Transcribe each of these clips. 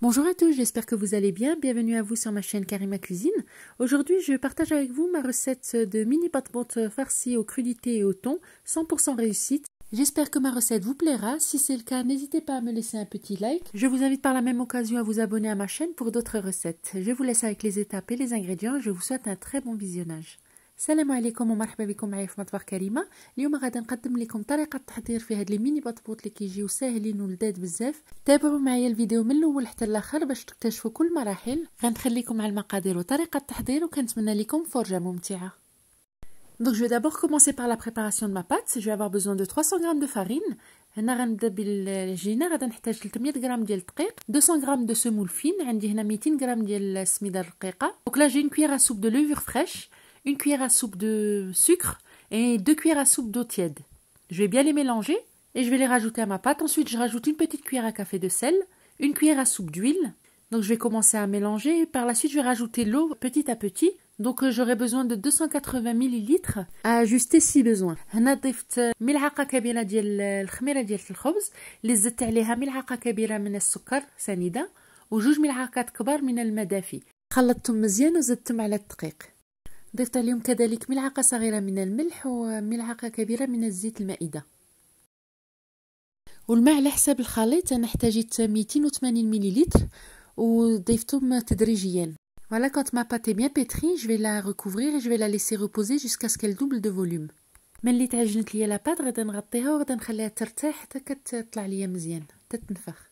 Bonjour à tous, j'espère que vous allez bien. Bienvenue à vous sur ma chaîne Karima Cuisine. Aujourd'hui, je partage avec vous ma recette de mini pâtes farcie aux crudités et au thon, 100% réussite. J'espère que ma recette vous plaira. Si c'est le cas, n'hésitez pas à me laisser un petit like. Je vous invite par la même occasion à vous abonner à ma chaîne pour d'autres recettes. Je vous laisse avec les étapes et les ingrédients. Je vous souhaite un très bon visionnage. السلام عليكم ومرحبا بكم معايا في مطبخ كريمه اليوم غادي نقدم لكم طريقه تحضير في هاد لي ميني بطبوط اللي كيجيو ساهلين ولذاذ بزاف تابعوا معايا الفيديو من الاول حتى الاخر باش تكتشفوا كل المراحل غنخليكم مع المقادير وطريقه التحضير وكنتمنى لكم فرجه ممتعه دونك جو دابور كومونسي بار لا بريباراسيون دو ما بات pâte. Je vais avoir besoin 300 غرام دو فارين هنا غنبدا بالعجينه غادي نحتاج 300 غرام ديال الدقيق 200 غرام دو سمول فين عندي هنا 200 غرام ديال السميده الرقيقه دونك لا جين كوير سوب دو لوفور فريش une cuillère à soupe de sucre et deux cuillères à soupe d'eau tiède. Je vais bien les mélanger et je vais les rajouter à ma pâte. Ensuite, je rajoute une petite cuillère à café de sel, une cuillère à soupe d'huile. Donc, je vais commencer à mélanger. par la suite, je vais rajouter l'eau petit à petit. Donc, euh, j'aurai besoin de 280 ml à ajuster si besoin. هنا ملعقة كبيرة ديال الخميرة ديال الخبز اللي زدت عليها ملعقة كبيرة من السكر سنيدة وجوج ملعقات كبار من الماء خلطتهم مزيان وزدتهم على الدقيق. ضفت اليوم كذلك ملعقة صغيرة من الملح وملعقة كبيرة من الزيت المائدة والماء على حساب الخليط انا احتاجت 280 مليلتر وضيفتهم تدريجيا Voilà, quand ma pâte est bien pétrie, je vais la recouvrir et je vais la laisser reposer jusqu'à ce qu'elle double de volume. ملي تعجنت ليا لا بات غادي نغطيها وغادي نخليها ترتاح حتى كتطلع ليا مزيان تتنفخ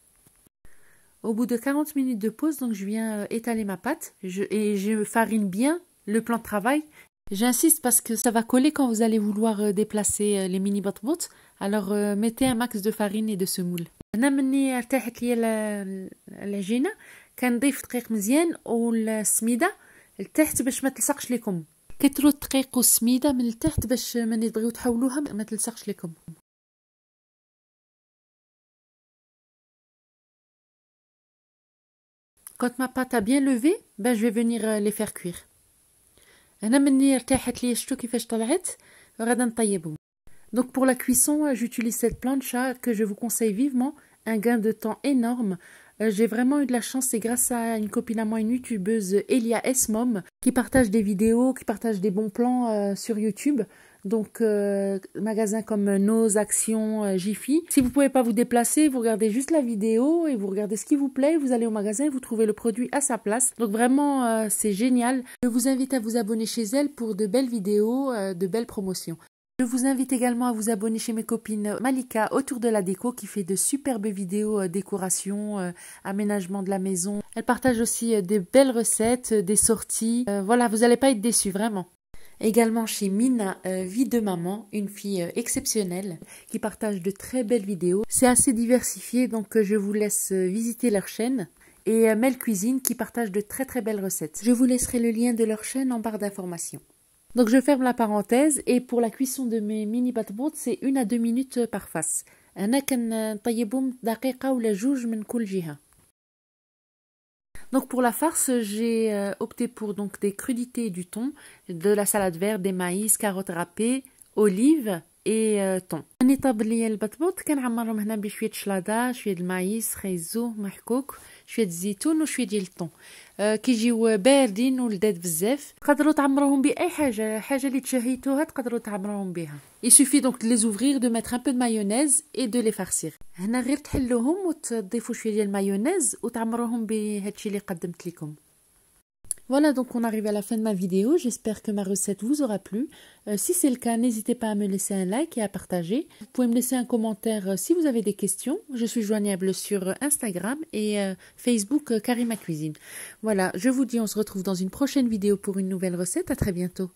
Au bout de 40 minutes de pause, donc je viens euh, étaler ma pâte je, et je farine bien le plan de travail. J'insiste parce que ça va coller quand vous allez vouloir euh, déplacer euh, les mini batbouts. Alors euh, mettez un max de farine et de semoule. la انا مني ارتاحت la العجينه كنضيف دقيق مزيان والسميده لتحت باش ما تلصقش لكم كتروا الدقيق والسميده من التحت باش ملي تبغيو تحولوها ما تلصقش لكم Quand ma pâte a bien levé, ben je vais venir les faire cuire. Donc pour la cuisson, euh, j'utilise cette plancha que je vous conseille vivement, un gain de temps énorme. Euh, j'ai vraiment eu de la chance, c'est grâce à une copine à moi, une youtubeuse, Elia Esmom, qui partage des vidéos, qui partage des bons plans euh, sur YouTube donc euh, magasins comme Nos, Actions, euh, Jiffy. Si vous ne pouvez pas vous déplacer, vous regardez juste la vidéo et vous regardez ce qui vous plaît, vous allez au magasin et vous trouvez le produit à sa place. Donc vraiment, euh, c'est génial. Je vous invite à vous abonner chez elle pour de belles vidéos, euh, de belles promotions. Je vous invite également à vous abonner chez mes copines Malika autour de la déco qui fait de superbes vidéos décoration, aménagement de la maison. Elle partage aussi des belles recettes, des sorties. voilà, vous n'allez pas être déçus, vraiment. Également chez Mina, euh, Vie de Maman, une fille euh, exceptionnelle qui partage de très belles vidéos. C'est assez diversifié, donc euh, je vous laisse visiter leur chaîne et Mel Cuisine qui partage de très très belles recettes. Je vous laisserai le lien de leur chaîne en barre d'informations. Donc je ferme la parenthèse et pour la cuisson de mes mini c'est une à deux minutes par face. Donc pour la farce, j'ai euh, opté pour donc des crudités du thon, de la salade verte, des maïs, carottes râpées, olives et euh, thon. On établit le batbot, on va mettre un peu de chlada, un peu de maïs, réseau, marcoque. شويه الزيتون وشويه ديال الطون آه كيجيو باردين ولذاذ بزاف تقدروا تعمروهم باي حاجه حاجه اللي تشهيتوها تقدروا تعمروهم بها اي سوفي دونك de les دو ميتر ان بو مايونيز اي دو لي فارسيغ هنا غير تحلوهم وتضيفوا شويه ديال المايونيز وتعمروهم بهادشي اللي قدمت لكم Voilà, donc on arrive à la fin de ma vidéo. J'espère que ma recette vous aura plu. Euh, si c'est le cas, n'hésitez pas à me laisser un like et à partager. Vous pouvez me laisser un commentaire euh, si vous avez des questions. Je suis joignable sur euh, Instagram et Facebook Karima Cuisine. Voilà, je vous dis on se retrouve dans une prochaine vidéo pour une nouvelle recette. À très bientôt.